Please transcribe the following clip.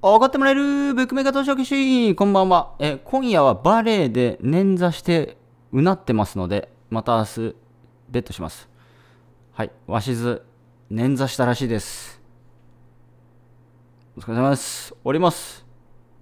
おごってもらえるブックメーカー投資家士こんばんは。え、今夜はバレエで捻挫してうなってますので、また明日、ベットします。はい、わしず、捻挫したらしいです。お疲れ様です。おります。